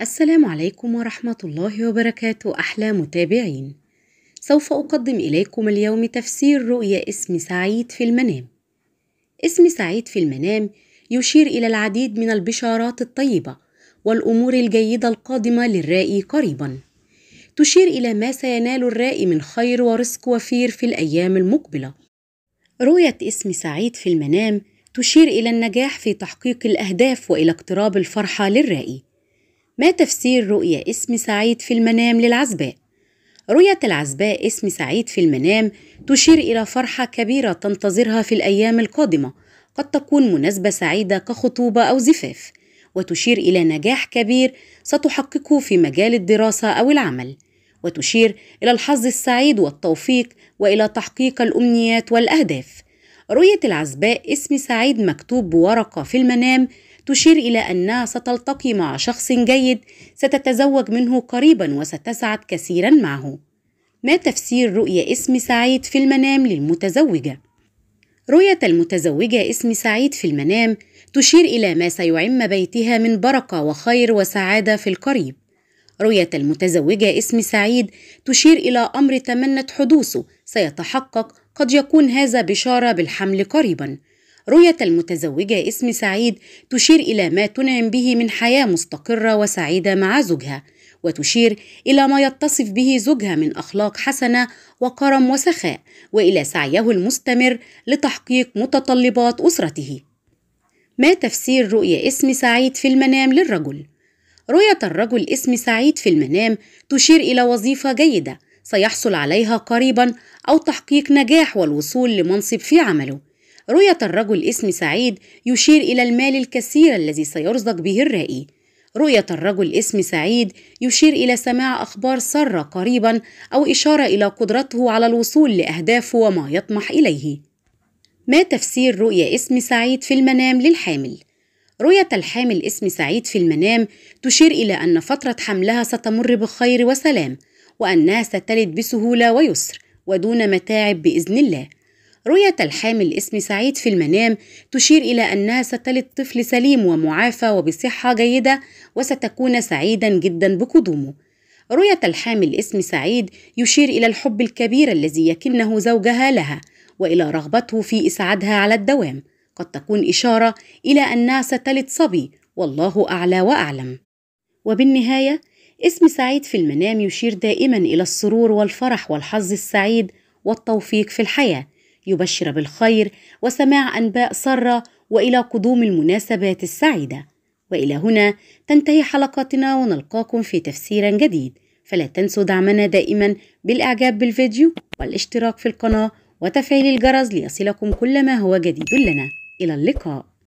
السلام عليكم ورحمة الله وبركاته أحلى متابعين سوف أقدم إليكم اليوم تفسير رؤيا اسم سعيد في المنام اسم سعيد في المنام يشير إلى العديد من البشارات الطيبة والأمور الجيدة القادمة للرائي قريبا تشير إلى ما سينال الرائي من خير ورزق وفير في الأيام المقبلة رؤية اسم سعيد في المنام تشير إلى النجاح في تحقيق الأهداف وإلى اقتراب الفرحة للرائي ما تفسير رؤية اسم سعيد في المنام للعزباء؟ رؤية العزباء اسم سعيد في المنام تشير إلى فرحة كبيرة تنتظرها في الأيام القادمة، قد تكون مناسبة سعيدة كخطوبة أو زفاف، وتشير إلى نجاح كبير ستحققه في مجال الدراسة أو العمل، وتشير إلى الحظ السعيد والتوفيق وإلى تحقيق الأمنيات والأهداف. رؤية العزباء اسم سعيد مكتوب بورقة في المنام تشير إلى أنها ستلتقي مع شخص جيد ستتزوج منه قريبا وستسعد كثيرا معه. ما تفسير رؤية اسم سعيد في المنام للمتزوجة؟ رؤية المتزوجة اسم سعيد في المنام تشير إلى ما سيعم بيتها من بركة وخير وسعادة في القريب. رؤية المتزوجة اسم سعيد تشير إلى أمر تمنت حدوثه سيتحقق قد يكون هذا بشارة بالحمل قريبا رؤية المتزوجة اسم سعيد تشير إلى ما تنعم به من حياة مستقرة وسعيدة مع زوجها وتشير إلى ما يتصف به زوجها من أخلاق حسنة وكرم وسخاء وإلى سعيه المستمر لتحقيق متطلبات أسرته ما تفسير رؤية اسم سعيد في المنام للرجل؟ رؤية الرجل اسم سعيد في المنام تشير إلى وظيفة جيدة سيحصل عليها قريبا أو تحقيق نجاح والوصول لمنصب في عمله. رؤية الرجل اسم سعيد يشير إلى المال الكثير الذي سيرزق به الرائي. رؤية الرجل اسم سعيد يشير إلى سماع أخبار سارة قريبا أو إشارة إلى قدرته على الوصول لأهدافه وما يطمح إليه. ما تفسير رؤية اسم سعيد في المنام للحامل؟ رؤية الحامل اسم سعيد في المنام تشير إلى أن فترة حملها ستمر بخير وسلام وأنها ستلد بسهولة ويسر ودون متاعب بإذن الله رؤية الحامل اسم سعيد في المنام تشير إلى أنها ستلد طفل سليم ومعافى وبصحة جيدة وستكون سعيدا جدا بقدومه رؤية الحامل اسم سعيد يشير إلى الحب الكبير الذي يكنه زوجها لها وإلى رغبته في إسعادها على الدوام قد تكون إشارة إلى أنها ستلد صبي والله أعلى وأعلم وبالنهاية اسم سعيد في المنام يشير دائما إلى السرور والفرح والحظ السعيد والتوفيق في الحياة يبشر بالخير وسماع أنباء سارة وإلى قدوم المناسبات السعيدة وإلى هنا تنتهي حلقتنا ونلقاكم في تفسير جديد فلا تنسوا دعمنا دائما بالإعجاب بالفيديو والاشتراك في القناة وتفعيل الجرس ليصلكم كل ما هو جديد لنا إلى اللقاء